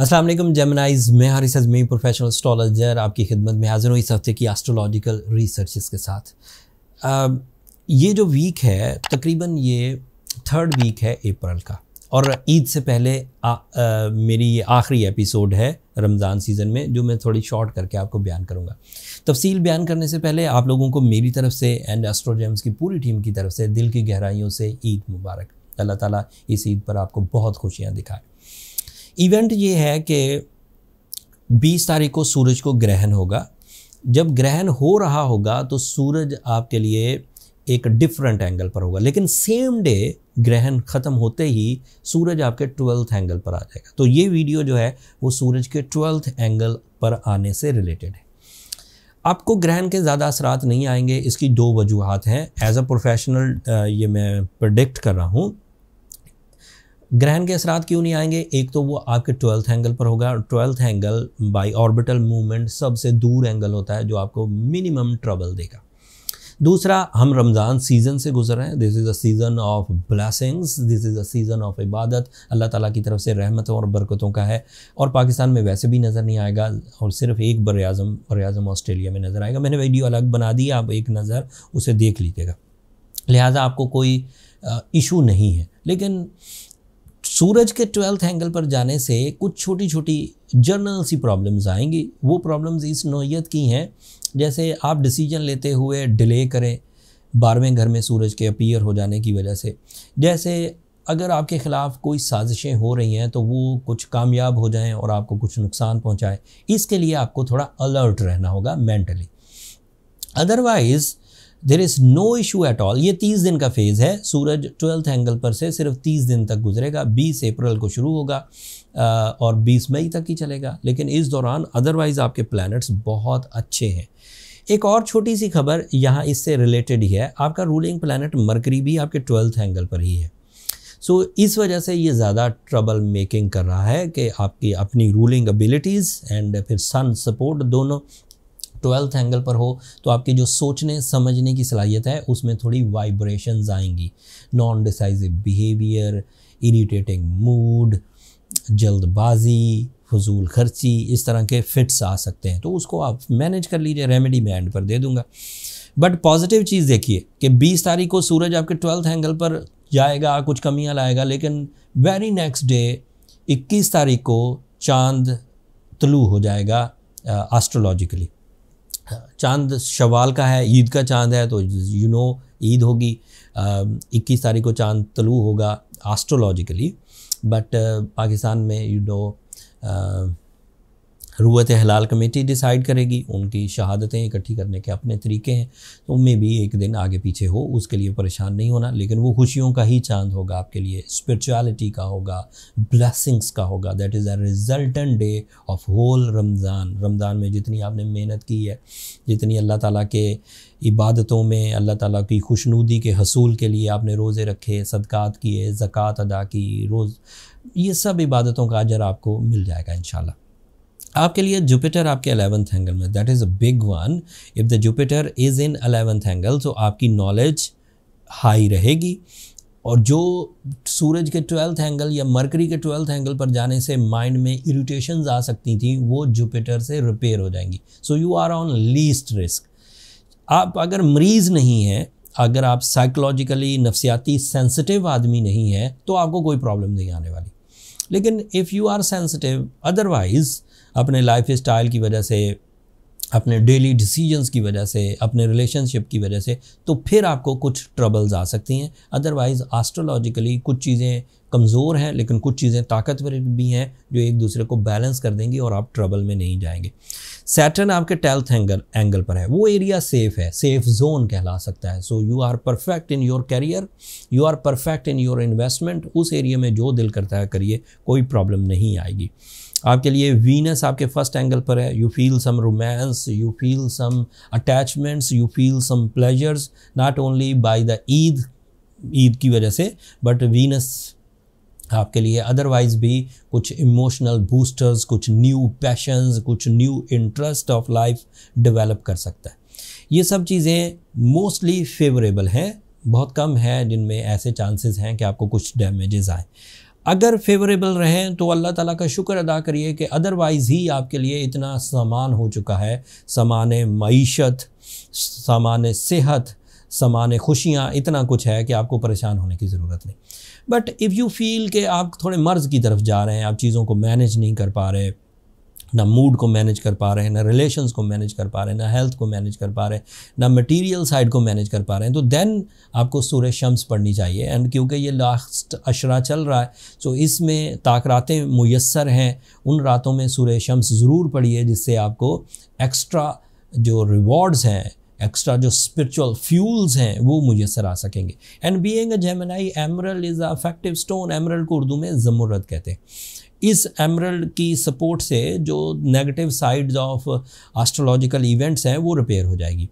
Aslam Geminis मैं हर मई professional astrologer आपकी खिदमत में हाजिर हूँ इस हफ्ते की एस्ट्रोलॉजिकल रिसर्च के साथ आ, ये जो वीक है तकरीबन ये थर्ड वीक है अप्रैल का और ईद से पहले आ, आ, मेरी ये आखिरी एपिसोड है रमज़ान सीज़न में जो मैं थोड़ी शॉर्ट करके आपको बयान करूँगा तफसील बयान करने से पहले आप लोगों को मेरी तरफ से एंड एस्ट्रोजेम्स की पूरी टीम की तरफ से दिल की गहराइयों से ईद मुबारक अल्लाह ताला इस ईद पर आपको बहुत खुशियाँ दिखाए इवेंट ये है कि 20 तारीख को सूरज को ग्रहण होगा जब ग्रहण हो रहा होगा तो सूरज आपके लिए एक डिफरेंट एंगल पर होगा लेकिन सेम डे ग्रहण ख़त्म होते ही सूरज आपके ट्वेल्थ एंगल पर आ जाएगा तो ये वीडियो जो है वो सूरज के ट्वेल्थ एंगल पर आने से रिलेटेड है आपको ग्रहण के ज़्यादा असरात नहीं आएंगे इसकी दो वजूहत हैं एज अ प्रोफेशनल ये मैं प्रडिक्ट कर रहा हूँ ग्रहण के असरा क्यों नहीं आएंगे एक तो वो आपके ट्वेल्थ एंगल पर होगा twelfth angle by orbital movement सबसे दूर एंगल होता है जो आपको मिनिमम ट्रबल देगा दूसरा हम रमज़ान सीज़न से गुजर रहे हैं this is a season of blessings this is a season of इबादत अल्लाह ताला की तरफ से रहमतों और बरकतों का है और पाकिस्तान में वैसे भी नज़र नहीं आएगा और सिर्फ एक बर अज़म बर अज़म ऑस्ट्रेलिया में नज़र आएगा मैंने वीडियो अलग बना दी आप एक नज़र उसे देख लीजिएगा लिहाजा आपको कोई इशू नहीं है लेकिन सूरज के ट्वेल्थ एंगल पर जाने से कुछ छोटी छोटी जर्नल सी प्रॉब्लम्स आएंगी वो प्रॉब्लम्स इस नोयत की हैं जैसे आप डिसीजन लेते हुए डिले करें बारहवें घर में सूरज के अपीयर हो जाने की वजह से जैसे अगर आपके ख़िलाफ़ कोई साजिशें हो रही हैं तो वो कुछ कामयाब हो जाएं और आपको कुछ नुकसान पहुंचाएं इसके लिए आपको थोड़ा अलर्ट रहना होगा mentally otherwise there is no issue at all ये तीस दिन का फेज़ है सूरज ट्वेल्थ एंगल पर से सिर्फ तीस दिन तक गुजरेगा बीस अप्रैल को शुरू होगा और बीस मई तक ही चलेगा लेकिन इस दौरान अदरवाइज़ आपके प्लैनेट्स बहुत अच्छे हैं एक और छोटी सी खबर यहाँ इससे रिलेटेड ही है आपका रूलिंग प्लानट मरकरी भी आपके ट्वेल्थ एंगल पर ही है सो so, इस वजह से ये ज़्यादा ट्रबल मेकिंग कर रहा है कि आपकी अपनी रूलिंग एबिलिटीज़ एंड फिर सन सपोर्ट दोनों ट्वेल्थ एंगल पर हो तो आपकी जो सोचने समझने की सलाहियत है उसमें थोड़ी वाइब्रेशन आएंगी non decisive behaviour irritating mood जल्दबाजी फजूल खर्ची इस तरह के फिट्स आ सकते हैं तो उसको आप मैनेज कर लीजिए रेमेडी मैं एंड पर दे दूंगा बट पॉजिटिव चीज़ देखिए कि 20 तारीख को सूरज आपके ट्वेल्थ एंगल पर जाएगा कुछ कमियां लाएगा लेकिन वेरी नेक्स्ट डे 21 तारीख को चांद तलू हो जाएगा एस्ट्रोलॉजिकली चांद शवाल का है ईद का चांद है तो यू नो ईद होगी इक्कीस तारीख को चांद तलू होगा एस्ट्रोलॉजिकली बट पाकिस्तान में यू नो रूत हलाल कमेटी डिसाइड करेगी उनकी शहादतें इकट्ठी करने के अपने तरीके हैं तो मे भी एक दिन आगे पीछे हो उसके लिए परेशान नहीं होना लेकिन वो खुशियों का ही चांद होगा आपके लिए स्पिरिचुअलिटी का होगा ब्लेसिंग्स का होगा that is a resultant day of whole Ramzan Ramzan में जितनी आपने मेहनत की है जितनी अल्लाह ताला के इबादतों में अल्लाह ताला की खुशनूदी के हसूल के लिए आपने रोज़े रखे सदक़ात किए ज़क़़त अदा की रोज़ ये सब इबादतों का अजर आपको मिल जाएगा इन शाला आपके लिए जुपिटर आपके अलेवंथ एंगल में that is a big one if the Jupiter is in eleventh angle तो आपकी नॉलेज हाई रहेगी और जो सूरज के ट्वेल्थ एंगल या मरकरी के ट्वेल्थ एंगल पर जाने से माइंड में इरिटेशन आ सकती थी वो जुपिटर से रिपेयर हो जाएंगी so you are on least risk आप अगर मरीज़ नहीं हैं अगर आप साइकोलॉजिकली नफसियाती सेंसिटिव आदमी नहीं है तो आपको कोई प्रॉब्लम नहीं आने वाली लेकिन if you are sensitive otherwise अपने लाइफ स्टाइल की वजह से अपने डेली डिसीजंस की वजह से अपने रिलेशनशिप की वजह से तो फिर आपको कुछ ट्रबल्स आ सकती हैं अदरवाइज़ एस्ट्रोलॉजिकली कुछ चीज़ें कमज़ोर हैं लेकिन कुछ चीज़ें ताकतवर भी हैं जो एक दूसरे को बैलेंस कर देंगी और आप ट्रबल में नहीं जाएंगे सैटर्न आपके टेल्थ एंगल एंगल पर है वो एरिया सेफ है सेफ जोन कहला सकता है so you are perfect in your career you are perfect in your investment उस एरिया में जो दिल करता है करिए कोई प्रॉब्लम नहीं आएगी आपके लिए वीनस आपके फर्स्ट एंगल पर है you feel some romance you feel some attachments you feel some pleasures not only by the Eid Eid की वजह से बट वीनस आपके लिए अदरवाइज भी कुछ इमोशनल बूस्टर्स कुछ न्यू पैशंस कुछ new interest of life develop कर सकता है ये सब चीज़ें मोस्टली फेवरेबल हैं बहुत कम है जिनमें ऐसे चांसेस हैं कि आपको कुछ डैमेजेस आए अगर फेवरेबल रहें तो अल्लाह ताला का शुक्र अदा करिए कि अदरवाइज़ ही आपके लिए इतना सामान हो चुका है सामान मीशत सामान सेहत सामान खुशियाँ इतना कुछ है कि आपको परेशान होने की ज़रूरत नहीं बट इफ़ यू फील कि आप थोड़े मर्ज़ की तरफ जा रहे हैं आप चीज़ों को मैनेज नहीं कर पा रहे ना मूड को मैनेज कर पा रहे हैं ना रिलेशंस को मैनेज कर पा रहे हैं ना हेल्थ को मैनेज कर पा रहे हैं ना मटेरियल साइड को मैनेज कर पा रहे हैं तो देन आपको सूर्य शम्स पढ़नी चाहिए एंड क्योंकि ये लास्ट अशरा चल रहा है तो इसमें ताक रातें मैसर हैं उन रातों में सूर्य शम्स ज़रूर पढ़िए जिससे आपको एक्स्ट्रा जो रिवॉर्ड्स हैं एक्स्ट्रा जो स्पिरिचुअल फ्यूल्स हैं वो मुझे सर आ सकेंगे and being a Gemini emerald is a affective stone emerald को उर्दू में जमुरत कहते हैं इस एमरल की सपोर्ट से जो negative sides of astrological events हैं वो रिपेयर हो जाएगी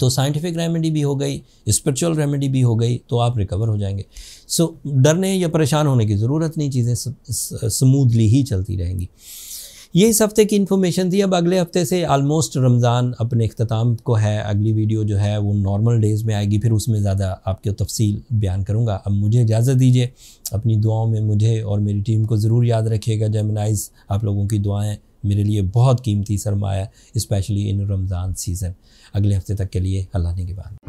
तो साइंटिफिक रेमेडी भी हो गई स्पिरिचुअल रेमेडी भी हो गई तो आप रिकवर हो जाएंगे सो so, डरने या परेशान होने की ज़रूरत नहीं चीज़ें स्मूदली ही चलती रहेंगी ये इस हफ्ते की इन्फॉर्मेशन थी अब अगले हफ्ते से आलमोस्ट रमज़ान अपने अख्ताम को है अगली वीडियो जो है वो नॉर्मल डेज़ में आएगी फिर उसमें ज़्यादा आपके तफसील बयान करूँगा अब मुझे इजाज़त दीजिए अपनी दुआओं में मुझे और मेरी टीम को ज़रूर याद रखिएगा जेमिनाइज आप लोगों की दुआएँ मेरे लिए बहुत कीमती सरमाया स्पेशली इन रमज़ान सीज़न अगले हफ्ते तक के लिए अल्लाह ने के बाद